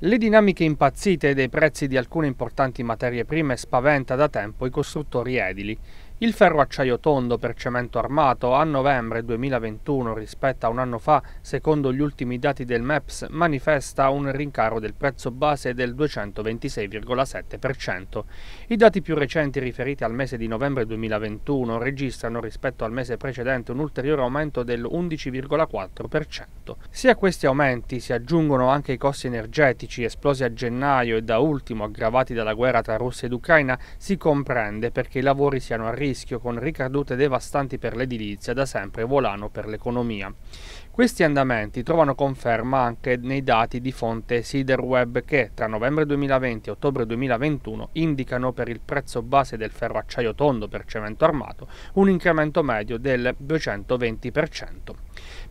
Le dinamiche impazzite dei prezzi di alcune importanti materie prime spaventa da tempo i costruttori edili. Il ferro acciaio tondo per cemento armato a novembre 2021 rispetto a un anno fa, secondo gli ultimi dati del MEPS, manifesta un rincaro del prezzo base del 226,7%. I dati più recenti riferiti al mese di novembre 2021 registrano rispetto al mese precedente un ulteriore aumento del 11,4%. Se a questi aumenti si aggiungono anche i costi energetici esplosi a gennaio e da ultimo aggravati dalla guerra tra Russia ed Ucraina, si comprende perché i lavori siano arrivati rischio con ricadute devastanti per l'edilizia, da sempre volano per l'economia. Questi andamenti trovano conferma anche nei dati di fonte Siderweb che tra novembre 2020 e ottobre 2021 indicano per il prezzo base del ferro acciaio tondo per cemento armato un incremento medio del 220%.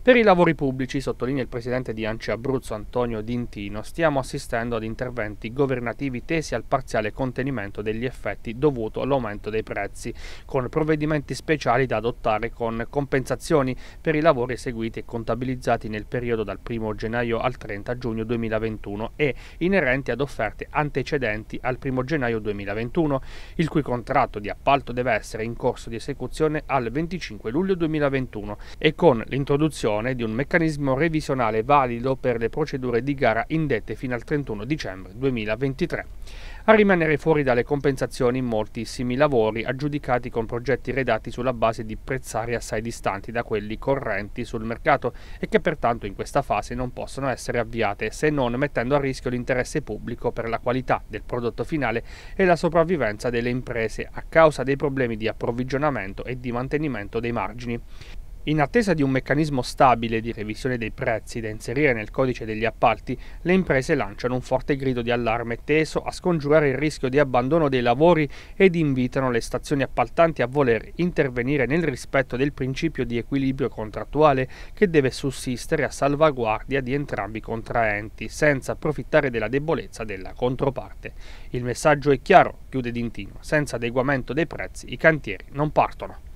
Per i lavori pubblici, sottolinea il presidente di Anci Abruzzo Antonio Dintino, stiamo assistendo ad interventi governativi tesi al parziale contenimento degli effetti dovuto all'aumento dei prezzi, con provvedimenti speciali da adottare con compensazioni per i lavori eseguiti e contabilizzati nel periodo dal 1 gennaio al 30 giugno 2021 e inerenti ad offerte antecedenti al 1 gennaio 2021, il cui contratto di appalto deve essere in corso di esecuzione al 25 luglio 2021 e con l'introduzione di un meccanismo revisionale valido per le procedure di gara indette fino al 31 dicembre 2023. A rimanere fuori dalle compensazioni moltissimi lavori aggiudicati con con progetti redatti sulla base di prezzari assai distanti da quelli correnti sul mercato e che pertanto in questa fase non possono essere avviate se non mettendo a rischio l'interesse pubblico per la qualità del prodotto finale e la sopravvivenza delle imprese a causa dei problemi di approvvigionamento e di mantenimento dei margini. In attesa di un meccanismo stabile di revisione dei prezzi da inserire nel codice degli appalti, le imprese lanciano un forte grido di allarme teso a scongiurare il rischio di abbandono dei lavori ed invitano le stazioni appaltanti a voler intervenire nel rispetto del principio di equilibrio contrattuale che deve sussistere a salvaguardia di entrambi i contraenti, senza approfittare della debolezza della controparte. Il messaggio è chiaro, chiude Dintino, senza adeguamento dei prezzi i cantieri non partono.